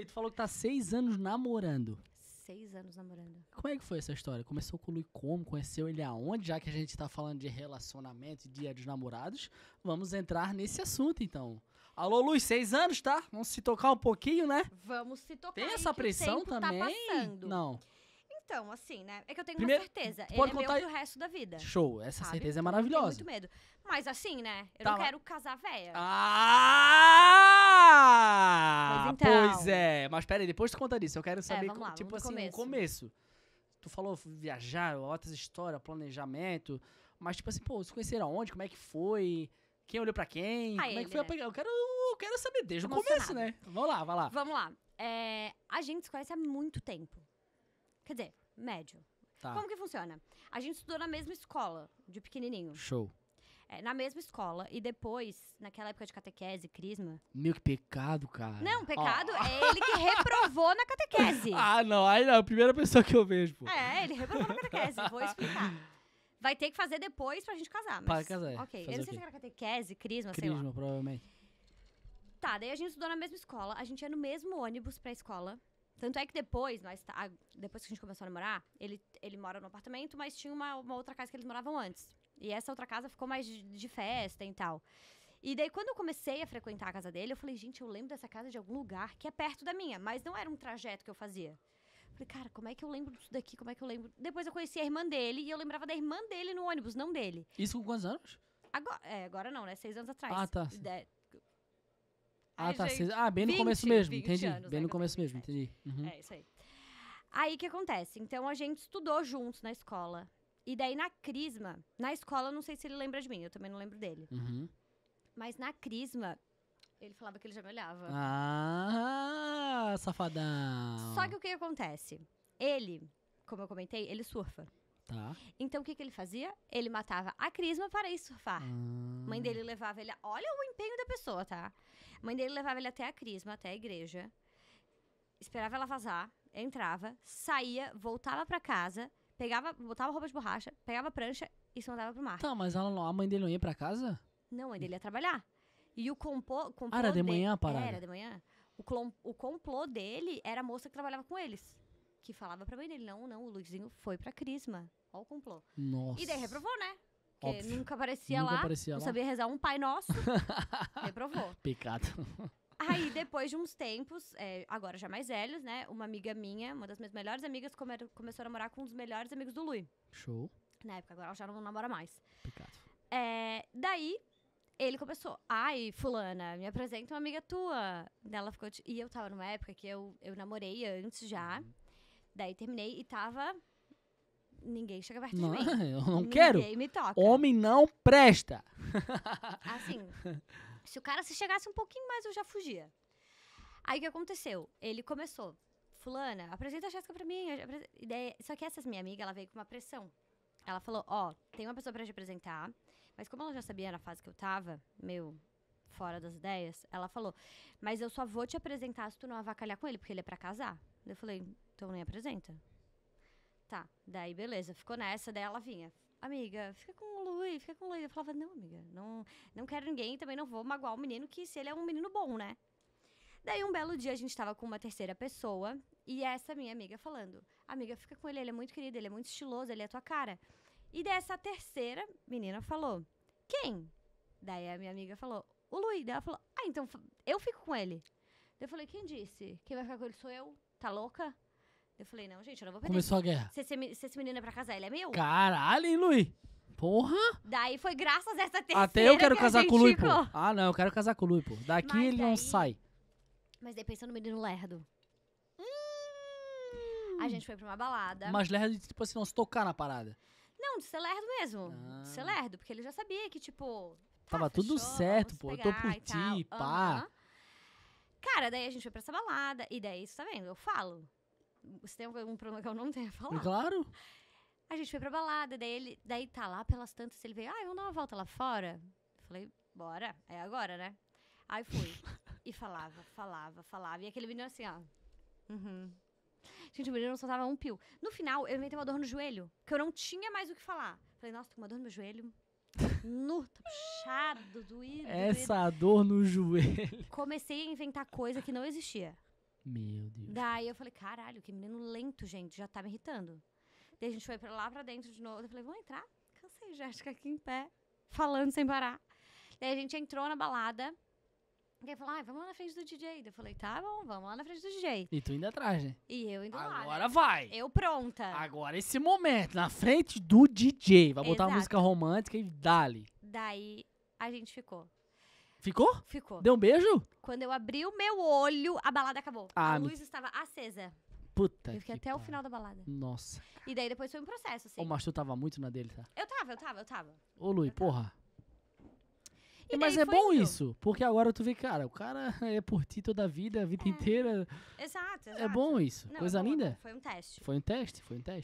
E tu falou que tá seis anos namorando. Seis anos namorando. Como é que foi essa história? Começou com o Luiz como? Conheceu ele aonde? Já que a gente tá falando de relacionamento e dia dos namorados, vamos entrar nesse assunto então. Alô, Luiz, seis anos, tá? Vamos se tocar um pouquinho, né? Vamos se tocar. Tem essa pressão tá também? Tá Não então, assim, né? É que eu tenho Primeiro, uma certeza. Ele pode é contar... meu pro resto da vida. Show, essa sabe? certeza é maravilhosa. Eu tenho muito medo. Mas assim, né? Eu tá não quero casar velha. Ah! Pois, então. pois é. Mas peraí, depois tu conta disso. Eu quero é, saber, é, lá, tipo assim, começo. começo. Tu falou viajar, outras histórias, planejamento. Mas tipo assim, pô, se conheceram onde? Como é que foi? Quem olhou pra quem? Ah, como ele, é que foi né? a é pegada? Eu quero, eu quero saber desde o começo, né? Vamos lá, vai lá. Vamos lá. É, a gente se conhece há muito tempo. Quer dizer, médio. Tá. Como que funciona? A gente estudou na mesma escola, de pequenininho. Show. É, na mesma escola. E depois, naquela época de catequese, crisma. Meu, que pecado, cara. Não, pecado oh. é ele que reprovou na catequese. ah, não, aí não, é a primeira pessoa que eu vejo, pô. É, ele reprovou na catequese, vou explicar. Vai ter que fazer depois pra gente casar. Mas... Para casar. É. Ok, eu não sei se era catequese, crisma, crisma sei lá. Crisma, provavelmente. Tá, daí a gente estudou na mesma escola, a gente ia no mesmo ônibus pra escola. Tanto é que depois, nós tá, depois que a gente começou a namorar, ele, ele mora no apartamento, mas tinha uma, uma outra casa que eles moravam antes. E essa outra casa ficou mais de, de festa e tal. E daí, quando eu comecei a frequentar a casa dele, eu falei, gente, eu lembro dessa casa de algum lugar que é perto da minha, mas não era um trajeto que eu fazia. Falei, cara, como é que eu lembro disso daqui? Como é que eu lembro? Depois eu conheci a irmã dele e eu lembrava da irmã dele no ônibus, não dele. Isso com quantos anos? Agora, é, agora não, né? Seis anos atrás. Ah, tá. De, ah, tá. Gente, ah, bem no 20, começo mesmo, entendi. Anos, bem né, no começo mesmo, entendi. É, uhum. É isso aí. Aí o que acontece? Então a gente estudou juntos na escola. E daí na Crisma, na escola eu não sei se ele lembra de mim, eu também não lembro dele. Uhum. Mas na Crisma, ele falava que ele já me olhava. Ah, safadão. Só que o que acontece? Ele, como eu comentei, ele surfa. Tá. Então o que, que ele fazia? Ele matava a Crisma para ir surfar. Ah. Mãe dele levava ele. A... Olha o empenho da pessoa, tá? Mãe dele levava ele até a Crisma, até a igreja. Esperava ela vazar, entrava, saía, voltava para casa, pegava, botava roupa de borracha, pegava prancha e se mandava pro mar. Tá, mas ela, a mãe dele não ia para casa? Não, a mãe dele ia trabalhar. E o complô. ah, era de manhã a Era de manhã. O, clom, o complô dele era a moça que trabalhava com eles que falava pra mãe dele, não, não, o Luizinho foi pra Crisma. Ó o complô. Nossa. E daí reprovou, né? Porque Óbvio. nunca aparecia nunca lá, aparecia não lá. sabia rezar um Pai Nosso. reprovou. Pecado. Aí, depois de uns tempos, é, agora já mais velhos, né? Uma amiga minha, uma das minhas melhores amigas, come começou a namorar com um dos melhores amigos do Lui. Show. Na época, agora ela já não namora mais. Pecado. É, daí, ele começou. Ai, fulana, me apresenta uma amiga tua. Ela ficou. E eu tava numa época que eu, eu namorei antes já. Uhum. Daí terminei e tava. Ninguém chega perto não, de mim. Eu não Ninguém quero. Ninguém me toca. Homem não presta. Assim, se o cara se chegasse um pouquinho mais, eu já fugia. Aí o que aconteceu? Ele começou. Fulana, apresenta a Jéssica pra mim. só que essa minha amiga, ela veio com uma pressão. Ela falou, ó, oh, tem uma pessoa pra te apresentar. Mas como ela já sabia na fase que eu tava, meio fora das ideias, ela falou, mas eu só vou te apresentar se tu não avacalhar com ele, porque ele é pra casar. Eu falei, então nem apresenta. Tá, daí beleza, ficou nessa, daí ela vinha. Amiga, fica com o Luiz, fica com o Luiz. Eu falava, não, amiga, não, não quero ninguém, também não vou magoar o menino, que se ele é um menino bom, né? Daí um belo dia a gente tava com uma terceira pessoa e essa minha amiga falando: Amiga, fica com ele, ele é muito querido, ele é muito estiloso, ele é a tua cara. E dessa terceira menina falou: Quem? Daí a minha amiga falou: O Luiz. Daí ela falou: Ah, então eu fico com ele. Daí eu falei: Quem disse? Quem vai ficar com ele sou eu? Tá louca? Eu falei, não, gente, eu não vou perder. Começou a guerra. Se esse, se esse menino é pra casar, ele é meu. Caralho, hein, Luiz? Porra! Daí foi graças a essa terceira Até eu quero que casar com o Lui, pô. Ah, não, eu quero casar com o Lui, pô. Daqui Mas ele daí... não sai. Mas daí pensando no menino lerdo. Hum. A gente foi pra uma balada. Mas lerdo, tipo assim, não se tocar na parada. Não, de ser lerdo mesmo. Ah. De ser ah. lerdo, porque ele já sabia que, tipo... Tá, Tava fechou, tudo certo, pô. Eu tô por ti, pá. Uhum. Cara, daí a gente foi pra essa balada. E daí, você tá vendo? Eu falo. Você tem algum problema que eu não tenha falado? Claro! A gente foi pra balada, daí ele, daí tá lá pelas tantas, ele veio, ah, vamos dar uma volta lá fora? falei, bora, é agora, né? Aí fui. e falava, falava, falava. E aquele menino assim, ó. Uhum. Gente, o menino só tava um pio. No final, eu inventei uma dor no joelho, que eu não tinha mais o que falar. Falei, nossa, tô com uma dor no meu joelho. Nu, tá puxado, doído. Essa doído. dor no joelho. Comecei a inventar coisa que não existia. Meu Deus. Daí eu falei, caralho, que menino lento, gente, já tá me irritando. Daí a gente foi pra lá pra dentro de novo. Eu falei, vamos entrar? Cansei já, acho que aqui em pé, falando sem parar. Daí a gente entrou na balada. E ele falou, ah, vamos lá na frente do DJ. Eu falei, tá bom, vamos lá na frente do DJ. E tu indo atrás, né? E eu indo Agora lá. Né? Agora vai. Eu pronta. Agora esse momento, na frente do DJ. Vai botar Exato. música romântica e dali. Daí a gente ficou. Ficou? Ficou. Deu um beijo? Quando eu abri o meu olho, a balada acabou. Ah, a me- luz estava acesa. Puta. eu fiquei que até o final da balada. Nossa. E daí depois foi um processo, assim. Ô, mas tava muito na dele, tá? Eu tava, eu tava, eu tava. Ô, Luiz, porra. E mas é bom indo. isso, porque agora tu vê, cara, o cara é por ti toda a vida, a vida é. inteira. Exato, exato. É bom isso. Não, Coisa é linda. Foi um teste. Foi um teste, foi um teste